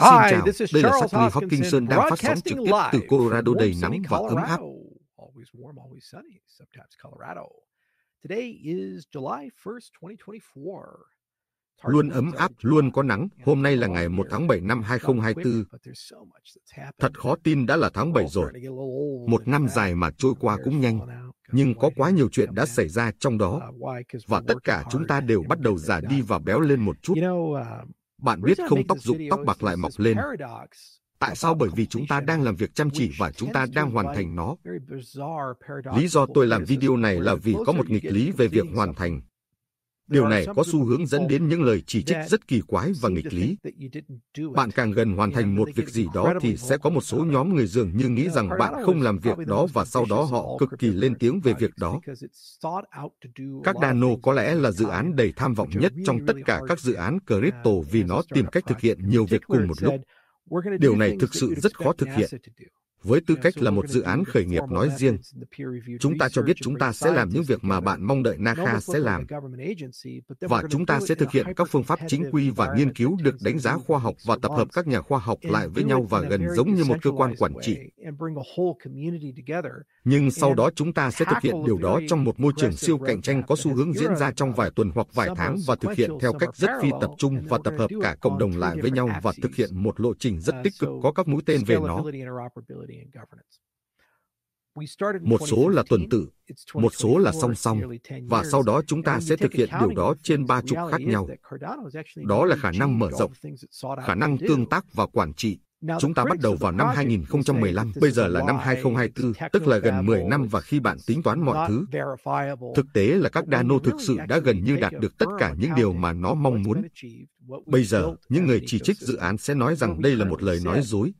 Xin chào, đây là Charles Huffington, Hopkinson đang phát sóng trực tiếp từ Colorado đầy nắng và ấm áp. Luôn ấm áp, luôn có nắng. Hôm nay là ngày 1 tháng 7 năm 2024. Thật khó tin đã là tháng 7 rồi. Một năm dài mà trôi qua cũng nhanh. Nhưng có quá nhiều chuyện đã xảy ra trong đó. Uh, và tất cả chúng ta đều bắt đầu già đi và béo lên một chút. Um, bạn biết không tóc rụng tóc bạc lại mọc lên. Tại sao? Bởi vì chúng ta đang làm việc chăm chỉ và chúng ta đang hoàn thành nó. Lý do tôi làm video này là vì có một nghịch lý về việc hoàn thành. Điều này có xu hướng dẫn đến những lời chỉ trích rất kỳ quái và nghịch lý. Bạn càng gần hoàn thành một việc gì đó thì sẽ có một số nhóm người dường như nghĩ rằng bạn không làm việc đó và sau đó họ cực kỳ lên tiếng về việc đó. Các Dano có lẽ là dự án đầy tham vọng nhất trong tất cả các dự án crypto vì nó tìm cách thực hiện nhiều việc cùng một lúc. Điều này thực sự rất khó thực hiện. Với tư cách là một dự án khởi nghiệp nói riêng, chúng ta cho biết chúng ta sẽ làm những việc mà bạn mong đợi Naka sẽ làm. Và chúng ta sẽ thực hiện các phương pháp chính quy và nghiên cứu được đánh giá khoa học và tập hợp các nhà khoa học lại với nhau và gần giống như một cơ quan quản trị. Nhưng sau đó chúng ta sẽ thực hiện điều đó trong một môi trường siêu cạnh tranh có xu hướng diễn ra trong vài tuần hoặc vài tháng và thực hiện theo cách rất phi tập trung và tập hợp cả cộng đồng lại với nhau và thực hiện một lộ trình rất uh, tích cực có các mũi tên về nó một số là tuần tự, một số là song song, và sau đó chúng ta sẽ thực hiện điều đó trên ba trục khác nhau. Đó là khả năng mở rộng, khả năng tương tác và quản trị. Chúng ta bắt đầu vào năm 2015, bây giờ là năm 2024, tức là gần 10 năm và khi bạn tính toán mọi thứ, thực tế là các nano thực sự đã gần như đạt được tất cả những điều mà nó mong muốn. Bây giờ, những người chỉ trích dự án sẽ nói rằng đây là một lời nói dối,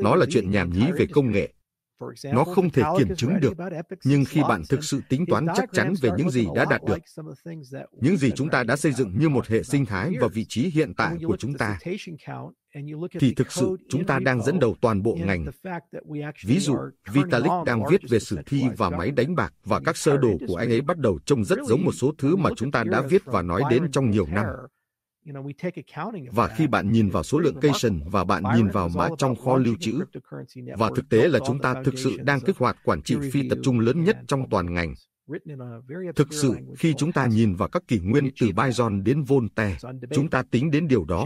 nó là chuyện nhảm nhí về công nghệ. Nó không thể kiểm chứng được, nhưng khi bạn thực sự tính toán chắc chắn về những gì đã đạt được, những gì chúng ta đã xây dựng như một hệ sinh thái và vị trí hiện tại của chúng ta, thì thực sự chúng ta đang dẫn đầu toàn bộ ngành. Ví dụ, Vitalik đang viết về sử thi và máy đánh bạc và các sơ đồ của anh ấy bắt đầu trông rất giống một số thứ mà chúng ta đã viết và nói đến trong nhiều năm. Và khi bạn nhìn vào số lượng cây sần và bạn nhìn vào mã trong kho lưu trữ, và thực tế là chúng ta thực sự đang kích hoạt quản trị phi tập trung lớn nhất trong toàn ngành. Thực sự, khi chúng ta nhìn vào các kỷ nguyên từ Bison đến Voltaire, chúng ta tính đến điều đó.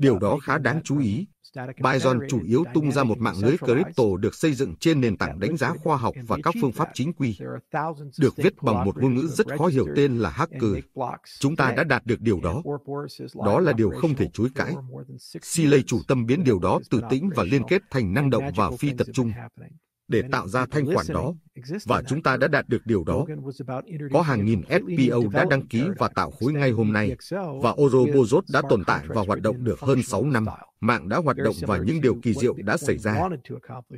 Điều đó khá đáng chú ý. Bison chủ yếu tung ra một mạng lưới crypto được xây dựng trên nền tảng đánh giá khoa học và các phương pháp chính quy, được viết bằng một ngôn ngữ rất khó hiểu tên là hacker. Chúng ta đã đạt được điều đó. Đó là điều không thể chối cãi. Siley chủ tâm biến điều đó từ tĩnh và liên kết thành năng động và phi tập trung để tạo ra thanh khoản đó, và chúng ta đã đạt được điều đó. Có hàng nghìn FPO đã đăng ký và tạo khối ngay hôm nay, và Ouroboros đã tồn tại và hoạt động được hơn 6 năm. Mạng đã hoạt động và những điều kỳ diệu đã xảy ra,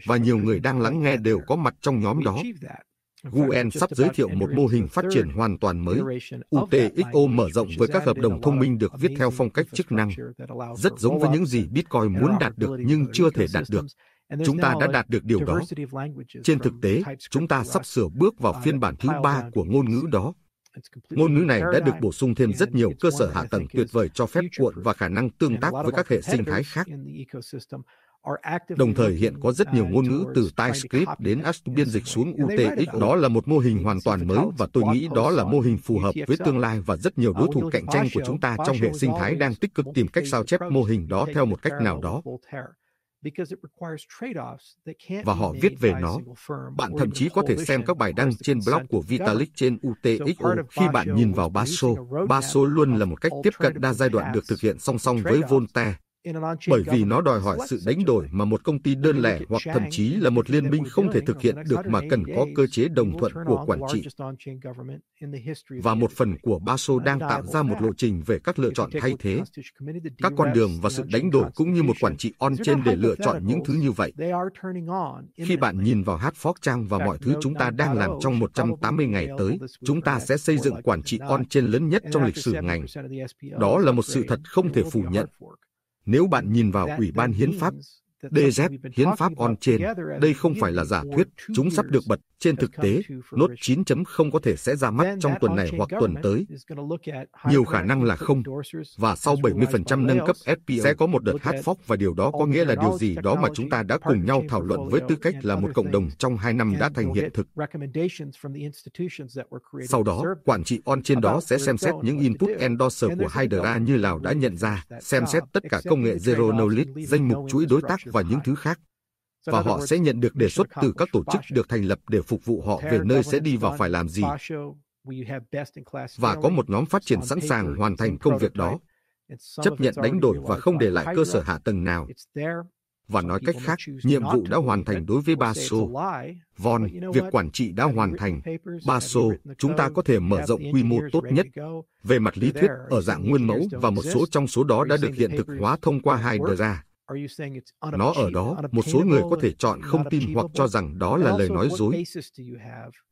và nhiều người đang lắng nghe đều có mặt trong nhóm đó. Guen sắp giới thiệu một mô hình phát triển hoàn toàn mới. UTXO mở rộng với các hợp đồng thông minh được viết theo phong cách chức năng, rất giống với những gì Bitcoin muốn đạt được nhưng chưa thể đạt được chúng ta đã đạt được điều đó. Trên thực tế, chúng ta sắp sửa bước vào phiên bản thứ ba của ngôn ngữ đó. Ngôn ngữ này đã được bổ sung thêm rất nhiều cơ sở hạ tầng tuyệt vời cho phép cuộn và khả năng tương tác với các hệ sinh thái khác. Đồng thời hiện có rất nhiều uh, ngôn ngữ từ TypeScript đến Astro biên dịch xuống e UTX. Đó là một mô hình hoàn toàn mới và tôi nghĩ đó là mô hình phù hợp với tương e lai và rất nhiều đối thủ cạnh tranh của chúng ta trong hệ sinh thái đang tích cực tìm cách sao chép mô hình đó theo một cách nào đó. Và họ viết về nó. Bạn thậm chí có thể xem các bài đăng trên blog của Vitalik trên UTXO. Khi bạn nhìn vào Basso, Basso luôn là một cách tiếp cận đa giai đoạn được thực hiện song song với Volta bởi vì nó đòi hỏi sự đánh đổi mà một công ty đơn lẻ hoặc thậm chí là một liên minh không thể thực hiện được mà cần có cơ chế đồng thuận của quản trị. Và một phần của BASO đang tạo ra một lộ trình về các lựa chọn thay thế, các con đường và sự đánh đổi cũng như một quản trị on trên để lựa chọn những thứ như vậy. Khi bạn nhìn vào hát Fork Trang và mọi thứ chúng ta đang làm trong 180 ngày tới, chúng ta sẽ xây dựng quản trị on trên lớn nhất trong lịch sử ngành. Đó là một sự thật không thể phủ nhận nếu bạn nhìn vào Ủy ban Hiến pháp, DZ Hiến pháp on trên, đây không phải là giả thuyết, chúng sắp được bật trên thực tế. Nốt 9.0 có thể sẽ ra mắt trong tuần này hoặc tuần tới. Nhiều khả năng là không. Và sau 70% nâng cấp FPO sẽ có một đợt hát phóc và điều đó có nghĩa là điều gì đó mà chúng ta đã cùng nhau thảo luận với tư cách là một cộng đồng trong hai năm đã thành hiện thực. Sau đó, quản trị on trên đó sẽ xem xét những input endorser của Hydra như Lào đã nhận ra, xem xét tất cả công nghệ Zero Knowledge, danh mục chuỗi đối tác và những thứ khác. Và họ sẽ nhận được đề xuất từ các tổ chức được thành lập để phục vụ họ về nơi sẽ đi và phải làm gì. Và có một nhóm phát triển sẵn sàng hoàn thành công việc đó, chấp nhận đánh đổi và không để lại cơ sở hạ tầng nào. Và nói cách khác, nhiệm vụ đã hoàn thành đối với Baso. Von, việc quản trị đã hoàn thành. Baso, chúng ta có thể mở rộng quy mô tốt nhất. Về mặt lý thuyết, ở dạng nguyên mẫu và một số trong số đó đã được hiện thực hóa thông qua hai ra nó ở đó một số người có thể chọn không tin hoặc cho rằng đó là lời nói dối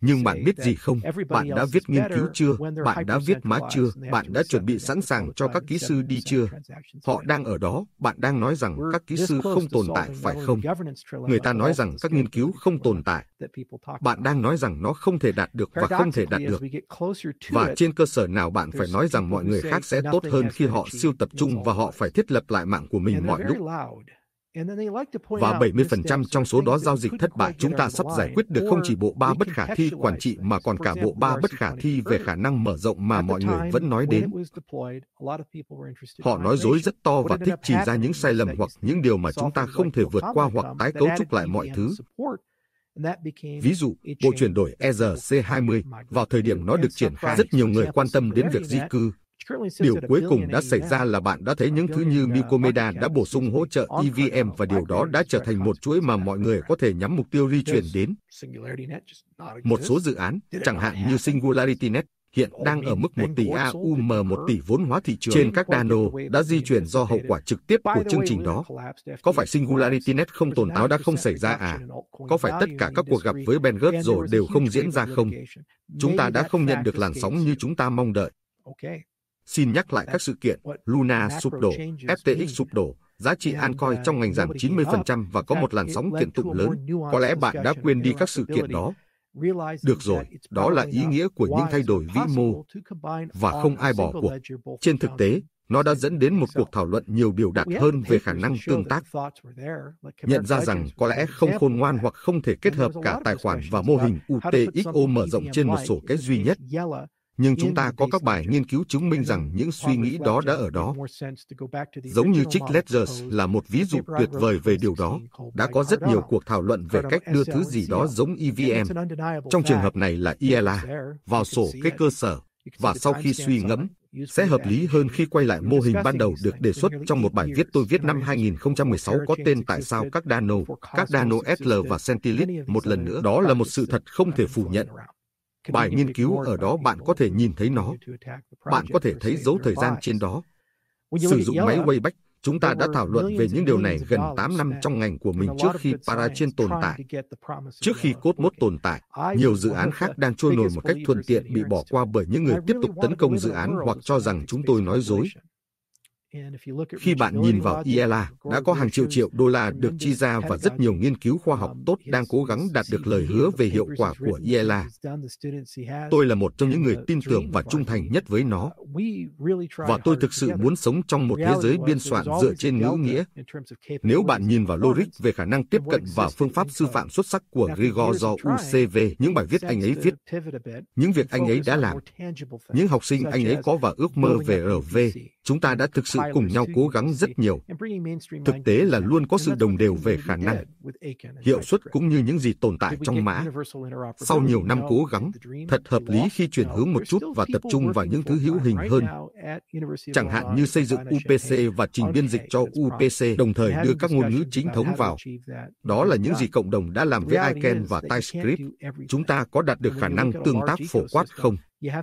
nhưng bạn biết gì không bạn đã viết nghiên cứu chưa bạn đã viết má chưa bạn đã chuẩn bị sẵn sàng cho các kỹ sư đi chưa họ đang ở đó bạn đang nói rằng các kỹ sư không tồn tại phải không người ta nói rằng các nghiên cứu không tồn tại bạn đang nói rằng nó không thể đạt được và không thể đạt được và trên cơ sở nào bạn phải nói rằng mọi người khác sẽ tốt hơn khi họ siêu tập trung và họ phải thiết lập lại mạng của mình mọi lúc và 70% trong số đó giao dịch thất bại chúng ta sắp giải quyết được không chỉ bộ ba bất khả thi quản trị mà còn cả bộ ba bất khả thi về khả năng mở rộng mà mọi người vẫn nói đến. Họ nói dối rất to và thích chỉ ra những sai lầm hoặc những điều mà chúng ta không thể vượt qua hoặc tái cấu trúc lại mọi thứ. Ví dụ, bộ chuyển đổi ERC20 e vào thời điểm nó được triển khai rất nhiều người quan tâm đến việc di cư Điều cuối cùng đã xảy ra là bạn đã thấy những thứ như Mycomeda đã bổ sung hỗ trợ EVM e và điều đó đã trở thành một chuỗi mà mọi người có thể nhắm mục tiêu di chuyển đến. Một số dự án, chẳng hạn như SingularityNet, hiện đang ở mức 1 tỷ AUM 1 tỷ vốn hóa thị trường trên các nano đã di chuyển do hậu quả trực tiếp của chương trình đó. Có phải SingularityNet không tồn tại đã không xảy ra à? Có phải tất cả các cuộc gặp với Ben Gertz rồi đều không diễn ra không? Chúng ta đã không nhận được làn sóng như chúng ta mong đợi. Xin nhắc lại các sự kiện Luna sụp đổ, FTX sụp đổ, giá trị Ancoin uh, trong ngành giảm 90% và có một làn sóng kiện tụng lớn. Có lẽ bạn đã quên đi các sự kiện đó. Được rồi, đó là ý nghĩa của những thay đổi vĩ mô và không ai bỏ cuộc. Trên thực tế, nó đã dẫn đến một cuộc thảo luận nhiều điều đạt hơn về khả năng tương tác. Nhận ra rằng có lẽ không khôn ngoan hoặc không thể kết hợp cả tài khoản và mô hình UTXO mở rộng e trên một sổ cái duy nhất nhưng chúng ta có các bài nghiên cứu chứng minh rằng những suy nghĩ đó đã ở đó. Giống như Chick Ledgers là một ví dụ tuyệt vời về điều đó, đã có rất nhiều cuộc thảo luận về cách đưa thứ gì đó giống EVM, e trong trường hợp này là ELA, vào sổ cái cơ sở, và sau khi suy ngẫm, sẽ hợp lý hơn khi quay lại mô hình ban đầu được đề xuất trong một bài viết tôi viết năm 2016 có tên Tại sao các Dano, các Dano SL và Centilit một lần nữa. Đó là một sự thật không thể phủ nhận Bài nghiên cứu ở đó bạn có thể nhìn thấy nó. Bạn có thể thấy dấu thời gian trên đó. Sử dụng máy Wayback, chúng ta đã thảo luận về những điều này gần 8 năm trong ngành của mình trước khi Parachain tồn tại. Trước khi Cosmos tồn tại, nhiều dự án khác đang trôi nổi một cách thuận tiện bị bỏ qua bởi những người tiếp tục tấn công dự án hoặc cho rằng chúng tôi nói dối. Khi bạn nhìn vào IELA, đã có hàng triệu triệu đô la được chi ra và rất nhiều nghiên cứu khoa học um, tốt đang cố gắng đạt được lời hứa về hiệu quả của IELA. Tôi là một trong những người tin tưởng và trung thành nhất với nó. Uh, và tôi thực sự muốn sống trong một thế giới biên soạn dựa trên ngữ nghĩa. Nếu bạn nhìn vào logic về khả năng tiếp cận và phương pháp sư phạm xuất sắc của Grigor do UCV, những bài viết anh ấy viết, những việc anh ấy đã làm, những học sinh anh ấy có và ước mơ về RV, chúng ta đã thực sự cùng nhau cố gắng rất nhiều. Thực tế là luôn có sự đồng đều về khả năng, hiệu suất cũng như những gì tồn tại trong mã. Sau nhiều năm cố gắng, thật hợp lý khi chuyển hướng một chút và tập trung vào những thứ hữu hình hơn. Chẳng hạn như xây dựng UPC và trình biên dịch cho UPC đồng thời đưa các ngôn ngữ chính thống vào. Đó là những gì cộng đồng đã làm với ICANN và TypeScript. Chúng ta có đạt được khả năng tương tác phổ quát không?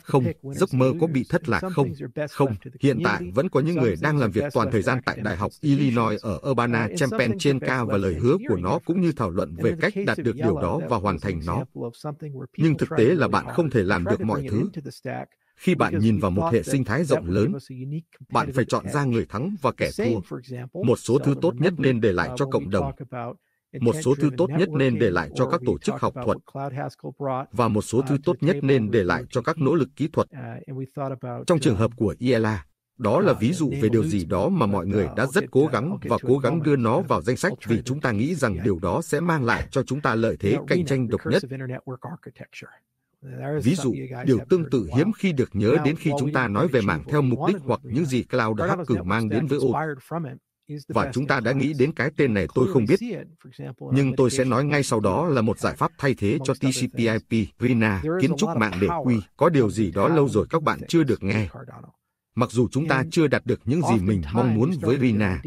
Không, giấc mơ có bị thất lạc không? Không, hiện tại vẫn có những người đang làm việc toàn thời gian tại Đại học Illinois ở urbana uh, champaign trên cao và lời hứa của nó cũng như thảo luận về cách đạt được điều đó và hoàn thành nó. Nhưng thực tế là bạn không thể làm được mọi thứ khi bạn nhìn vào một hệ sinh thái rộng lớn bạn phải chọn ra người thắng và kẻ thua một số thứ tốt nhất nên để lại uh, cho cộng đồng một số thứ tốt nhất nên để lại cho các tổ chức học thuật và một số uh, thứ tốt nhất nên để lại cho các nỗ lực kỹ thuật. Uh, Trong trường uh, hợp của IELA, đó là ví dụ về điều gì đó mà mọi người đã rất cố gắng và cố gắng đưa nó vào danh sách vì chúng ta nghĩ rằng điều đó sẽ mang lại cho chúng ta lợi thế cạnh tranh độc nhất. Ví dụ, điều tương tự hiếm khi được nhớ đến khi chúng ta nói về mảng theo mục đích hoặc những gì cloud hacker mang đến với ô và chúng ta đã nghĩ đến cái tên này tôi không biết. Nhưng tôi sẽ nói ngay sau đó là một giải pháp thay thế cho TCPIP, RINA, kiến trúc mạng để quy. Có điều gì đó lâu rồi các bạn chưa được nghe. Mặc dù chúng ta chưa đạt được những gì mình mong muốn với RINA,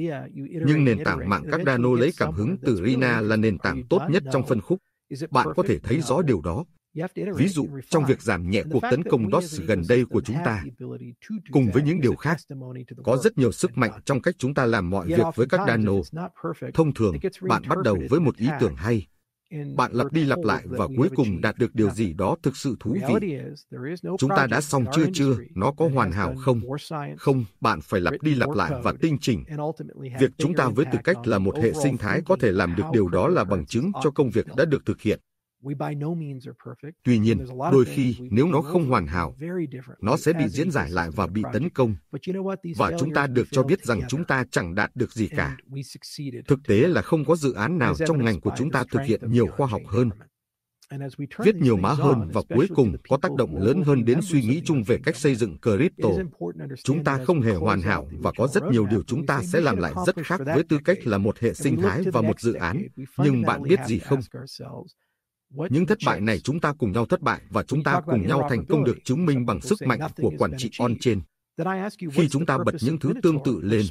nhưng nền tảng mạng các Cardano lấy cảm hứng từ RINA là nền tảng tốt nhất trong phân khúc. Bạn có thể thấy rõ điều đó. Ví dụ, trong việc giảm nhẹ cuộc tấn công DOS gần đây của chúng ta, cùng với những điều khác, có rất nhiều sức mạnh trong cách chúng ta làm mọi việc với các nano. Thông thường, bạn bắt đầu với một ý tưởng hay, bạn lặp đi lặp lại và cuối cùng đạt được điều gì đó thực sự thú vị. Chúng ta đã xong chưa chưa, nó có hoàn hảo không? Không, bạn phải lặp đi lặp lại và tinh chỉnh. Việc chúng ta với tư cách là một hệ sinh thái có thể làm được điều đó là bằng chứng cho công việc đã được thực hiện. Tuy nhiên, đôi khi nếu nó không hoàn hảo, nó sẽ bị diễn giải lại và bị tấn công. Và chúng ta được cho biết rằng chúng ta chẳng đạt được gì cả. Thực tế là không có dự án nào trong ngành của chúng ta thực hiện nhiều khoa học hơn viết nhiều mã hơn và cuối cùng có tác động lớn hơn đến suy nghĩ chung về cách xây dựng crypto. Chúng ta không hề hoàn hảo và có rất nhiều điều chúng ta sẽ làm lại rất khác với tư cách là một hệ sinh thái và một dự án. Nhưng bạn biết gì không? Những thất bại này chúng ta cùng nhau thất bại và chúng ta cùng nhau thành công được chứng minh bằng sức mạnh của quản trị on trên. Khi chúng ta bật những thứ tương tự lên,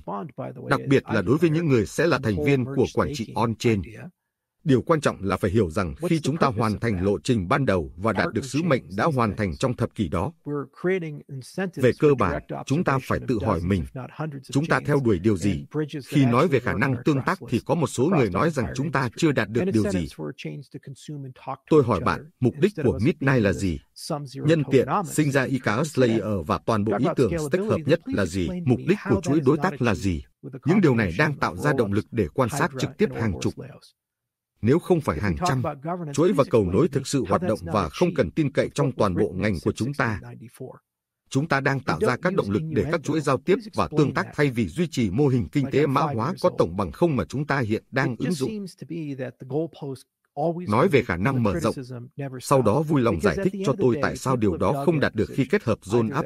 đặc biệt là đối với những người sẽ là thành viên của quản trị on trên, Điều quan trọng là phải hiểu rằng khi chúng ta hoàn thành lộ trình ban đầu và đạt được sứ mệnh đã hoàn thành trong thập kỷ đó, về cơ bản, chúng ta phải tự hỏi mình, chúng ta theo đuổi điều gì? Khi nói về khả năng tương tác thì có một số người nói rằng chúng ta chưa đạt được điều gì. Tôi hỏi bạn, mục đích của Midnight là gì? Nhân tiện, sinh ra IKA Slayer và toàn bộ ý tưởng stack hợp nhất là gì? Mục đích của chuỗi đối tác là gì? Những điều này đang tạo ra động lực để quan sát trực tiếp hàng chục, nếu không phải hàng trăm, chuỗi và cầu nối thực sự hoạt động và không cần tin cậy trong toàn bộ ngành của chúng ta. Chúng ta đang tạo ra các động lực để các chuỗi giao tiếp và tương tác thay vì duy trì mô hình kinh tế mã hóa có tổng bằng không mà chúng ta hiện đang ứng dụng nói về khả năng mở rộng, sau đó vui lòng giải thích cho tôi tại sao điều đó không đạt được khi kết hợp zone up.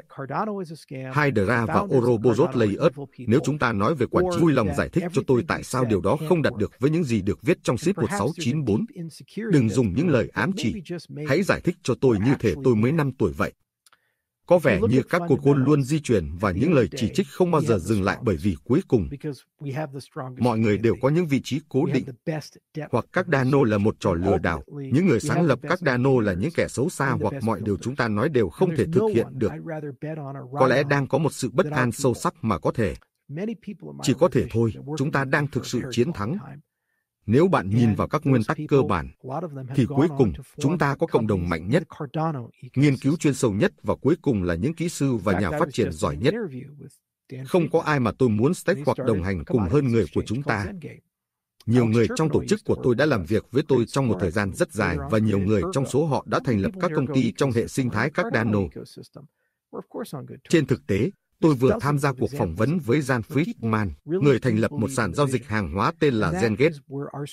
Hydra và Ouroboros Layout, nếu chúng ta nói về quản trị, vui lòng giải thích cho tôi tại sao điều đó không đạt được với những gì được viết trong SIP 1694. Đừng dùng những lời ám chỉ, hãy giải thích cho tôi như thể tôi mới năm tuổi vậy. Có vẻ như các cuộc côn luôn di chuyển và những lời chỉ trích không bao giờ dừng lại bởi vì cuối cùng, mọi người đều có những vị trí cố định, hoặc các dano là một trò lừa đảo, những người sáng lập các dano là những kẻ xấu xa hoặc mọi điều chúng ta nói đều không thể thực hiện được. Có lẽ đang có một sự bất an sâu sắc mà có thể. Chỉ có thể thôi, chúng ta đang thực sự chiến thắng, nếu bạn nhìn vào các nguyên tắc cơ bản, thì cuối cùng chúng ta có cộng đồng mạnh nhất, nghiên cứu chuyên sâu nhất và cuối cùng là những kỹ sư và nhà phát triển giỏi nhất. Không có ai mà tôi muốn Steph hoặc đồng hành cùng hơn người của chúng ta. Nhiều người trong tổ chức của tôi đã làm việc với tôi trong một thời gian rất dài và nhiều người trong số họ đã thành lập các công ty trong hệ sinh thái các nano. Trên thực tế, Tôi vừa tham gia cuộc phỏng vấn với Jan Friedman, người thành lập một sàn giao dịch hàng hóa tên là Zengate.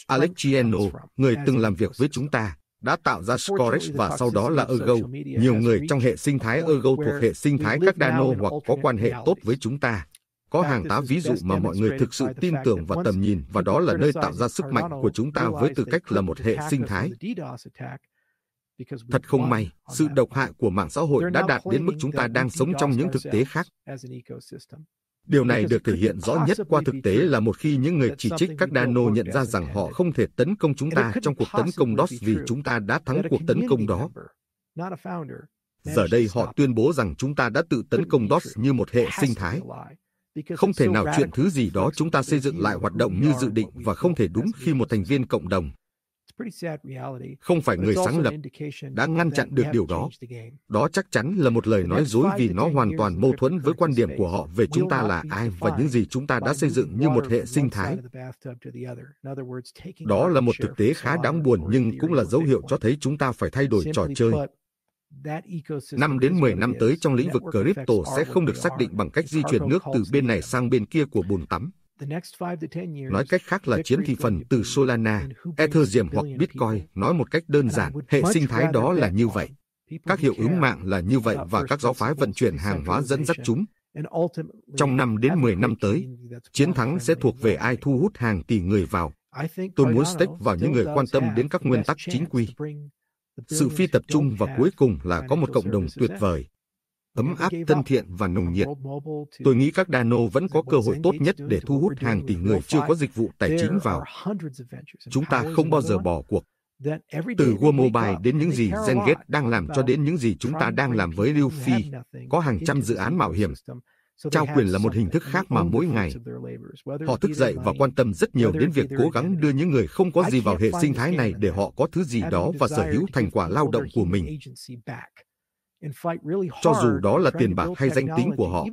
Alex Chieno, người từng làm việc với chúng ta, đã tạo ra Scorex và sau đó là Ergo. Nhiều người trong hệ sinh thái Ergo thuộc hệ sinh thái các Dano hoặc có quan hệ tốt với chúng ta. Có hàng tá ví dụ mà mọi người thực sự tin tưởng và tầm nhìn và đó là nơi tạo ra sức mạnh của chúng ta với tư cách là một hệ sinh thái. Thật không may, sự độc hại của mạng xã hội đã đạt đến mức chúng ta đang sống trong những thực tế khác. Điều này được thể hiện rõ nhất qua thực tế là một khi những người chỉ trích các Dano nhận ra rằng họ không thể tấn công chúng ta trong cuộc tấn công DOS vì chúng ta đã thắng cuộc tấn công đó. Giờ đây họ tuyên bố rằng chúng ta đã tự tấn công DOS như một hệ sinh thái. Không thể nào chuyện thứ gì đó chúng ta xây dựng lại hoạt động như dự định và không thể đúng khi một thành viên cộng đồng, không phải người sáng lập đã ngăn chặn được điều đó. Đó chắc chắn là một lời nói dối vì nó hoàn toàn mâu thuẫn với quan điểm của họ về chúng ta là ai và những gì chúng ta đã xây dựng như một hệ sinh thái. Đó là một thực tế khá đáng buồn nhưng cũng là dấu hiệu cho thấy chúng ta phải thay đổi trò chơi. Năm đến 10 năm tới trong lĩnh vực crypto sẽ không được xác định bằng cách di chuyển nước từ bên này sang bên kia của bồn tắm Nói cách khác là chiếm thị phần từ Solana, Ethereum hoặc Bitcoin, nói một cách đơn giản, hệ sinh thái đó là như vậy. Các hiệu ứng mạng là như vậy và các giáo phái vận chuyển hàng hóa dẫn dắt chúng. Trong năm đến 10 năm tới, chiến thắng sẽ thuộc về ai thu hút hàng tỷ người vào. Tôi muốn stake vào những người quan tâm đến các nguyên tắc chính quy. Sự phi tập trung và cuối cùng là có một cộng đồng tuyệt vời ấm áp thân thiện và nồng nhiệt. Tôi nghĩ các Dano vẫn có cơ hội tốt nhất để thu hút hàng tỷ người chưa có dịch vụ tài chính vào. Chúng ta không bao giờ bỏ cuộc. Từ World Mobile đến những gì Zengate đang làm cho đến những gì chúng ta đang làm với Lưu Phi, có hàng trăm dự án mạo hiểm. Trao quyền là một hình thức khác mà mỗi ngày. Họ thức dậy và quan tâm rất nhiều đến việc cố gắng đưa những người không có gì vào hệ sinh thái này để họ có thứ gì đó và sở hữu thành quả lao động của mình. Cho dù đó là tiền bạc hay danh tính của họ,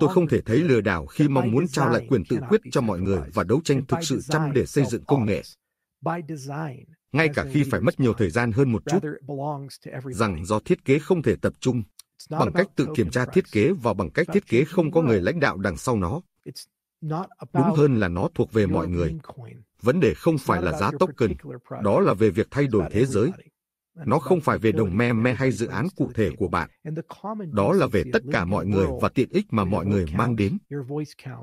tôi không thể thấy lừa đảo khi mong muốn trao lại quyền tự quyết cho mọi người và đấu tranh thực sự chăm để xây dựng công nghệ. Ngay cả khi phải mất nhiều thời gian hơn một chút, rằng do thiết kế không thể tập trung, bằng cách tự kiểm tra thiết kế và bằng cách thiết kế không có người lãnh đạo đằng sau nó. Đúng hơn là nó thuộc về mọi người. Vấn đề không phải là giá token, đó là về việc thay đổi thế giới, nó không phải về đồng me me hay dự án cụ thể của bạn đó là về tất cả mọi người và tiện ích mà mọi người mang đến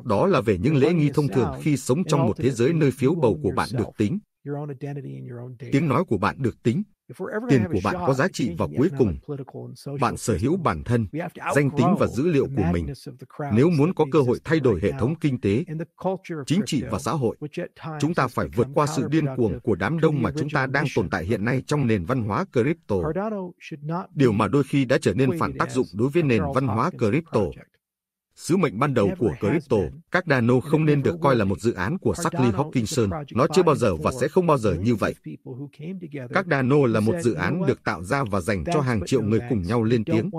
đó là về những lễ nghi thông thường khi sống trong một thế giới nơi phiếu bầu của bạn được tính tiếng nói của bạn được tính tiền của bạn có giá trị và cuối cùng bạn sở hữu bản thân danh tính và dữ liệu của mình nếu muốn có cơ hội thay đổi hệ thống kinh tế chính trị và xã hội chúng ta phải vượt qua sự điên cuồng của đám đông mà chúng ta đang tồn tại hiện nay trong nền văn hóa crypto điều mà đôi khi đã trở nên phản tác dụng đối với nền văn hóa crypto Sứ mệnh ban đầu của crypto, các nano không nên được coi là một dự án của Sackley, Hawkinson. Nó chưa bao giờ và sẽ không bao giờ như vậy. Các nano là một dự án được tạo ra và dành cho hàng triệu người cùng nhau lên tiếng.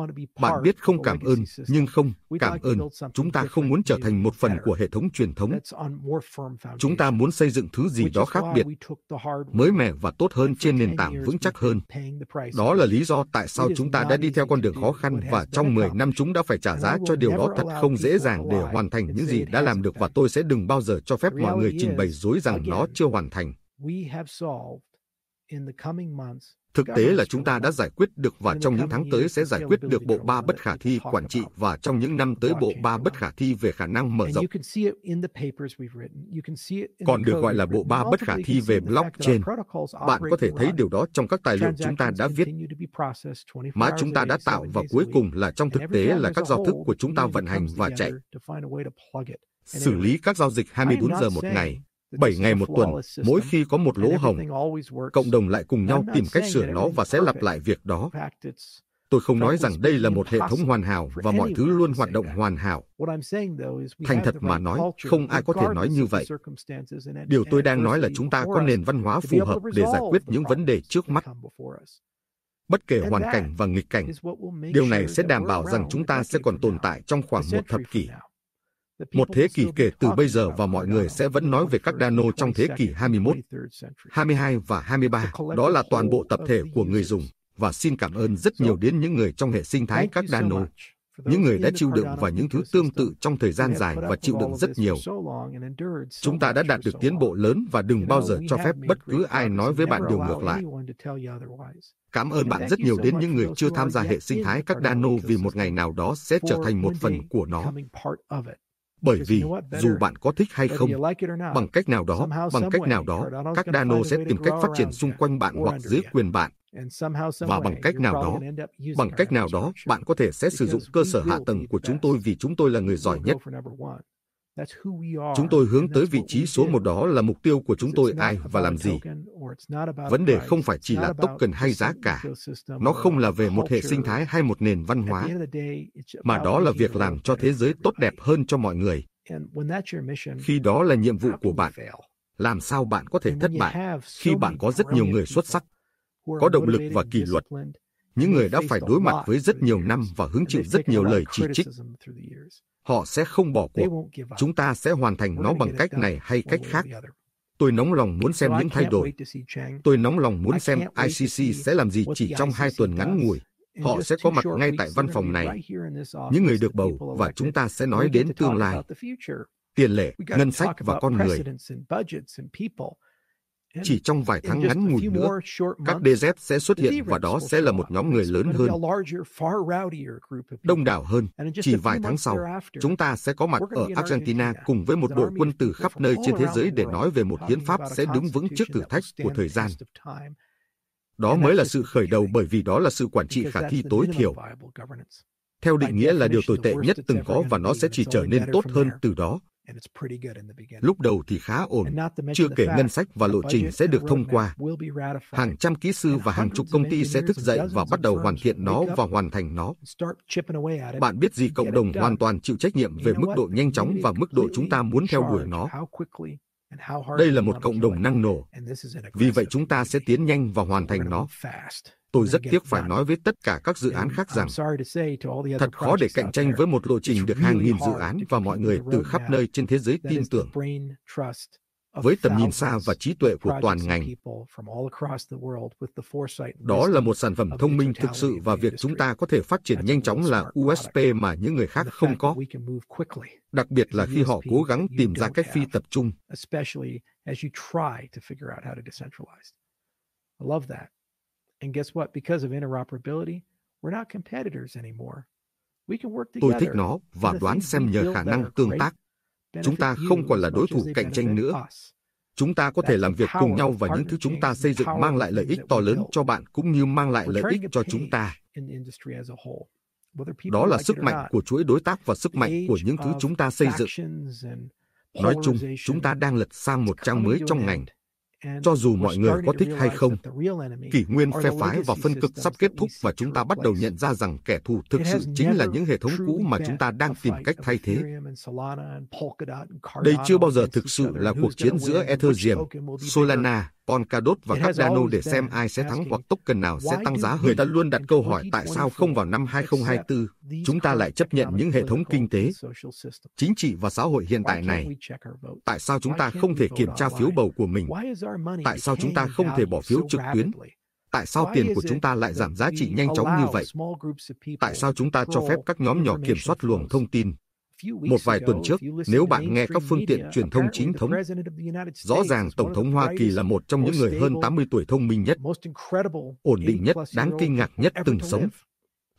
Bạn biết không cảm ơn, nhưng không, cảm ơn. Chúng ta không muốn trở thành một phần của hệ thống truyền thống. Chúng ta muốn xây dựng thứ gì đó khác biệt, mới mẻ và tốt hơn trên nền tảng vững chắc hơn. Đó là lý do tại sao chúng ta đã đi theo con đường khó khăn và trong 10 năm chúng đã phải trả giá cho điều đó thật không không dễ dàng để hoàn thành những gì đã làm được và tôi sẽ đừng bao giờ cho phép mọi người trình bày dối rằng nó chưa hoàn thành. Thực tế là chúng ta đã giải quyết được và trong những tháng tới sẽ giải quyết được bộ ba bất khả thi quản trị và trong những năm tới bộ ba bất khả thi về khả năng mở rộng. Còn được gọi là bộ ba bất khả thi về blockchain. Bạn có thể thấy điều đó trong các tài liệu chúng ta đã viết. Mà chúng ta đã tạo và cuối cùng là trong thực tế là các giao thức của chúng ta vận hành và chạy xử lý các giao dịch 24 giờ một ngày. 7 ngày một tuần, mỗi khi có một lỗ hồng, cộng đồng lại cùng nhau tìm cách sửa nó và sẽ lặp lại việc đó. Tôi không nói rằng đây là một hệ thống hoàn hảo và mọi thứ luôn hoạt động hoàn hảo. Thành thật mà nói, không ai có thể nói như vậy. Điều tôi đang nói là chúng ta có nền văn hóa phù hợp để giải quyết những vấn đề trước mắt. Bất kể hoàn cảnh và nghịch cảnh, điều này sẽ đảm bảo rằng chúng ta sẽ còn tồn tại trong khoảng một thập kỷ một thế kỷ kể từ bây giờ và mọi người sẽ vẫn nói về các Dano trong thế kỷ 21, 22 và 23. Đó là toàn bộ tập thể của người dùng. Và xin cảm ơn rất nhiều đến những người trong hệ sinh thái các Dano, những người đã chịu đựng và những thứ tương tự trong thời gian dài và chịu đựng rất nhiều. Chúng ta đã đạt được tiến bộ lớn và đừng bao giờ cho phép bất cứ ai nói với bạn điều ngược lại. Cảm ơn bạn rất nhiều đến những người chưa tham gia hệ sinh thái các Dano vì một ngày nào đó sẽ trở thành một phần của nó. Bởi vì dù bạn có thích hay không, bằng cách nào đó, bằng cách nào đó, các nano sẽ tìm cách phát triển xung quanh bạn hoặc dưới quyền bạn. Và bằng cách nào đó, bằng cách nào đó, bạn có thể sẽ sử dụng cơ sở hạ tầng của chúng tôi vì chúng tôi là người giỏi nhất. Chúng tôi hướng tới vị trí số một đó là mục tiêu của chúng tôi ai và làm gì. Vấn đề không phải chỉ là token hay giá cả. Nó không là về một hệ sinh thái hay một nền văn hóa, mà đó là việc làm cho thế giới tốt đẹp hơn cho mọi người. Khi đó là nhiệm vụ của bạn. Làm sao bạn có thể thất bại khi bạn có rất nhiều người xuất sắc, có động lực và kỷ luật, những người đã phải đối mặt với rất nhiều năm và hứng chịu rất nhiều lời chỉ trích Họ sẽ không bỏ cuộc. Chúng ta sẽ hoàn thành nó bằng cách này hay cách khác. Tôi nóng lòng muốn xem những thay đổi. Tôi nóng lòng muốn xem ICC sẽ làm gì chỉ trong hai tuần ngắn ngủi. Họ sẽ có mặt ngay tại văn phòng này. Những người được bầu và chúng ta sẽ nói đến tương lai tiền lệ, ngân sách và con người. Chỉ trong vài tháng ngắn ngủi nữa, các DZ sẽ xuất hiện và đó sẽ là một nhóm người lớn hơn, đông đảo hơn. Chỉ vài tháng sau, chúng ta sẽ có mặt ở Argentina cùng với một đội quân từ khắp nơi trên thế giới để nói về một hiến pháp sẽ đứng vững trước thử thách của thời gian. Đó mới là sự khởi đầu bởi vì đó là sự quản trị khả thi tối thiểu theo định nghĩa là điều tồi tệ nhất từng có và nó sẽ chỉ trở nên tốt hơn từ đó. Lúc đầu thì khá ổn, chưa kể ngân sách và lộ trình sẽ được thông qua. Hàng trăm kỹ sư và hàng chục công ty sẽ thức dậy và bắt đầu hoàn thiện nó và hoàn thành nó. Bạn biết gì cộng đồng hoàn toàn chịu trách nhiệm về mức độ nhanh chóng và mức độ chúng ta muốn theo đuổi nó. Đây là một cộng đồng năng nổ. Vì vậy chúng ta sẽ tiến nhanh và hoàn thành nó. Tôi rất tiếc phải nói với tất cả các dự án khác rằng thật khó để cạnh tranh với một lộ trình được hàng nghìn dự án và mọi người từ khắp nơi trên thế giới tin tưởng. Với tầm nhìn xa và trí tuệ của toàn ngành, đó là một sản phẩm thông minh thực sự và việc chúng ta có thể phát triển nhanh chóng là USP mà những người khác không có, đặc biệt là khi họ cố gắng tìm ra cách phi tập trung. And guess what? Because of interoperability, we're not competitors anymore. We can work together. Tôi thích nó và đoán xem nhờ khả năng tương tác, chúng ta không còn là đối thủ cạnh tranh nữa. Chúng ta có thể làm việc cùng nhau và những thứ chúng ta xây dựng mang lại lợi ích to lớn cho bạn cũng như mang lại lợi ích cho chúng ta. Đó là sức mạnh của chuỗi đối tác và sức mạnh của những thứ chúng ta xây dựng. Nói chung, chúng ta đang lật sang một trang mới trong ngành cho dù mọi người có thích hay không, kỷ nguyên phe phái và phân cực sắp kết thúc và chúng ta bắt đầu nhận ra rằng kẻ thù thực sự chính là những hệ thống cũ mà chúng ta đang tìm cách thay thế. Đây chưa bao giờ thực sự là cuộc chiến giữa Ethereum, Solana Polkadot và các Cardano để xem ai sẽ thắng hoặc token nào sẽ tăng giá hơn. Người ta luôn đặt câu hỏi tại sao không vào năm 2024, chúng ta lại chấp nhận những hệ thống kinh tế, chính trị và xã hội hiện tại này? Tại sao chúng ta không thể kiểm tra phiếu bầu của mình? Tại sao chúng ta không thể bỏ phiếu trực tuyến? Tại sao tiền của chúng ta lại giảm giá trị nhanh chóng như vậy? Tại sao chúng ta cho phép các nhóm nhỏ kiểm soát luồng thông tin? Một vài tuần trước, nếu bạn nghe các phương tiện truyền thông chính thống, rõ ràng Tổng thống Hoa Kỳ là một trong những người hơn 80 tuổi thông minh nhất, ổn định nhất, đáng kinh ngạc nhất từng sống.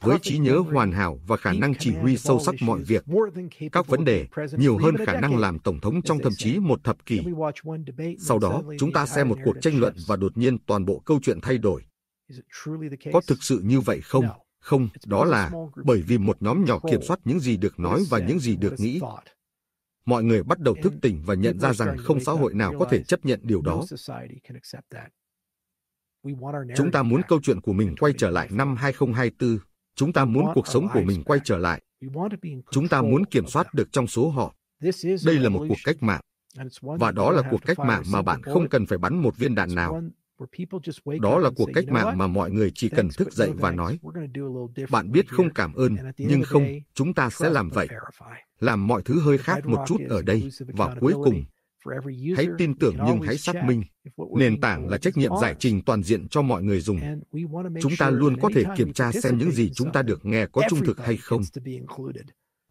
Với trí nhớ hoàn hảo và khả năng chỉ huy sâu sắc mọi việc, các vấn đề nhiều hơn khả năng làm Tổng thống trong thậm chí một thập kỷ. Sau đó, chúng ta xem một cuộc tranh luận và đột nhiên toàn bộ câu chuyện thay đổi. Có thực sự như vậy không? Không, đó là bởi vì một nhóm nhỏ kiểm soát những gì được nói và những gì được nghĩ. Mọi người bắt đầu thức tỉnh và nhận ra rằng không xã hội nào có thể chấp nhận điều đó. Chúng ta muốn câu chuyện của mình quay trở lại năm 2024. Chúng ta muốn cuộc sống của mình quay trở lại. Chúng ta muốn kiểm soát được trong số họ. Đây là một cuộc cách mạng. Và đó là cuộc cách mạng mà bạn không cần phải bắn một viên đạn nào, đó là cuộc cách mạng mà mọi người chỉ cần thức dậy và nói bạn biết không cảm ơn nhưng không chúng ta sẽ làm vậy làm mọi thứ hơi khác một chút ở đây và cuối cùng hãy tin tưởng nhưng hãy xác minh nền tảng là trách nhiệm giải trình toàn diện cho mọi người dùng chúng ta luôn có thể kiểm tra xem những gì chúng ta được nghe có trung thực hay không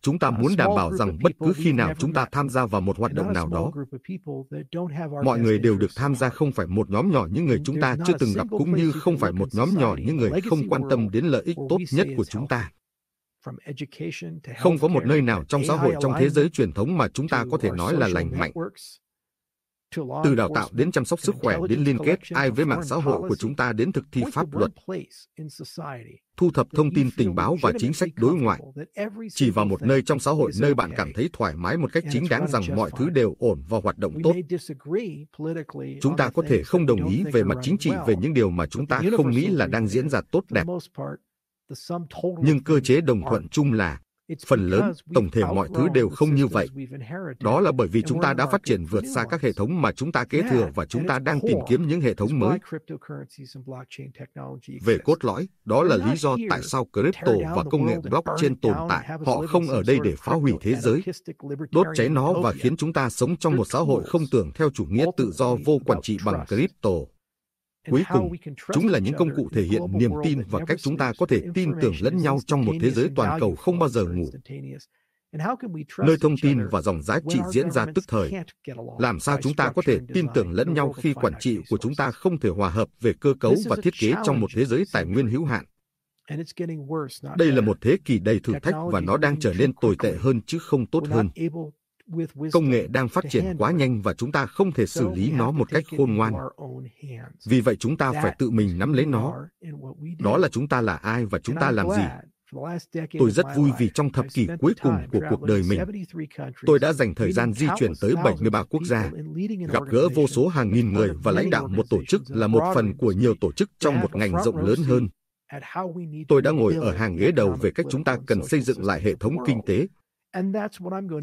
chúng ta muốn đảm bảo rằng bất cứ khi nào chúng ta tham gia vào một hoạt động nào đó, mọi người đều được tham gia không phải một nhóm nhỏ những người chúng ta chưa từng gặp cũng như không phải một nhóm nhỏ những người không quan tâm đến lợi ích tốt nhất của chúng ta. Không có một nơi nào trong xã hội trong thế giới truyền thống mà chúng ta có thể nói là lành mạnh, từ đào tạo đến chăm sóc sức khỏe đến liên kết ai với mạng xã hội của chúng ta đến thực thi pháp luật thu thập thông tin tình báo và chính sách đối ngoại chỉ vào một nơi trong xã hội nơi bạn cảm thấy thoải mái một cách chính đáng rằng mọi thứ đều ổn và hoạt động tốt chúng ta có thể không đồng ý về mặt chính trị về những điều mà chúng ta không nghĩ là đang diễn ra tốt đẹp nhưng cơ chế đồng thuận chung là phần lớn tổng thể mọi thứ đều không như vậy đó là bởi vì chúng ta đã phát triển vượt xa các hệ thống mà chúng ta kế thừa và chúng ta đang tìm kiếm những hệ thống mới về cốt lõi đó là lý do tại sao crypto và công nghệ blockchain tồn tại họ không ở đây để phá hủy thế giới đốt cháy nó và khiến chúng ta sống trong một xã hội không tưởng theo chủ nghĩa tự do vô quản trị bằng crypto Cuối cùng, chúng là những công cụ thể hiện niềm tin và cách chúng ta có thể tin tưởng lẫn nhau trong một thế giới toàn cầu không bao giờ ngủ. Nơi thông tin và dòng giá trị diễn ra tức thời. Làm sao chúng ta có thể tin tưởng lẫn nhau khi quản trị của chúng ta không thể hòa hợp về cơ cấu và thiết kế trong một thế giới tài nguyên hữu hạn? Đây là một thế kỷ đầy thử thách và nó đang trở nên tồi tệ hơn chứ không tốt hơn. Công nghệ đang phát triển quá nhanh và chúng ta không thể xử lý nó một cách khôn ngoan. Vì vậy chúng ta phải tự mình nắm lấy nó. Đó là chúng ta là ai và chúng ta làm gì. Tôi rất vui vì trong thập kỷ cuối cùng của cuộc đời mình, tôi đã dành thời gian di chuyển tới 73 quốc gia, gặp gỡ vô số hàng nghìn người và lãnh đạo một tổ chức là một phần của nhiều tổ chức trong một ngành rộng lớn hơn. Tôi đã ngồi ở hàng ghế đầu về cách chúng ta cần xây dựng lại hệ thống kinh tế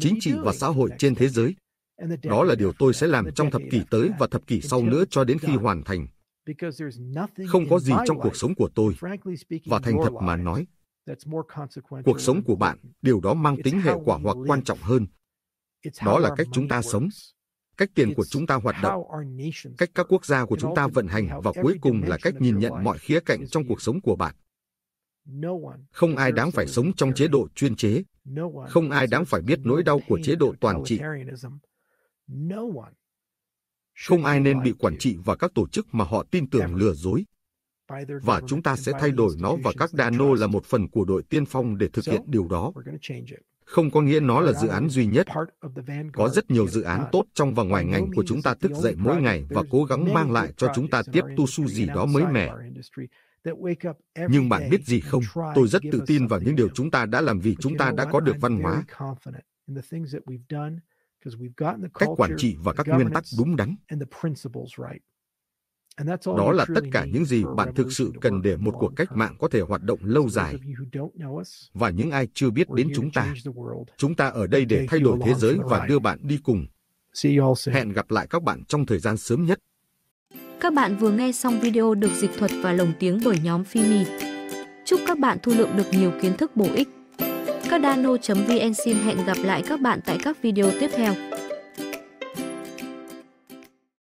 chính trị và xã hội trên thế giới. Đó là điều tôi sẽ làm trong thập kỷ tới và thập kỷ sau nữa cho đến khi hoàn thành. Không có gì trong cuộc sống của tôi, và thành thật mà nói, cuộc sống của bạn, điều đó mang tính hệ quả hoặc quan trọng hơn. Đó là cách chúng ta sống, cách tiền của chúng ta hoạt động, cách các quốc gia của chúng ta vận hành và cuối cùng là cách nhìn nhận mọi khía cạnh trong cuộc sống của bạn. Không ai đáng phải sống trong chế độ chuyên chế, không ai đáng phải biết nỗi đau của chế độ toàn trị. Không ai nên bị quản trị và các tổ chức mà họ tin tưởng lừa dối. Và chúng ta sẽ thay đổi nó và các đà nô là một phần của đội tiên phong để thực hiện điều đó không có nghĩa nó là dự án duy nhất. Có rất nhiều dự án tốt trong và ngoài ngành của chúng ta thức dậy mỗi ngày và cố gắng mang lại cho chúng ta tiếp tu su gì đó mới mẻ. Nhưng bạn biết gì không, tôi rất tự tin vào những điều chúng ta đã làm vì chúng ta đã có được văn hóa, cách quản trị và các nguyên tắc đúng đắn. Đó là tất cả những gì bạn thực sự cần để một cuộc cách mạng có thể hoạt động lâu dài. Và những ai chưa biết đến chúng ta, chúng ta ở đây để thay đổi thế giới và đưa bạn đi cùng. Hẹn gặp lại các bạn trong thời gian sớm nhất. Các bạn vừa nghe xong video được dịch thuật và lồng tiếng bởi nhóm Fimi. Chúc các bạn thu lượng được nhiều kiến thức bổ ích. Cardano.vn xin hẹn gặp lại các bạn tại các video tiếp theo.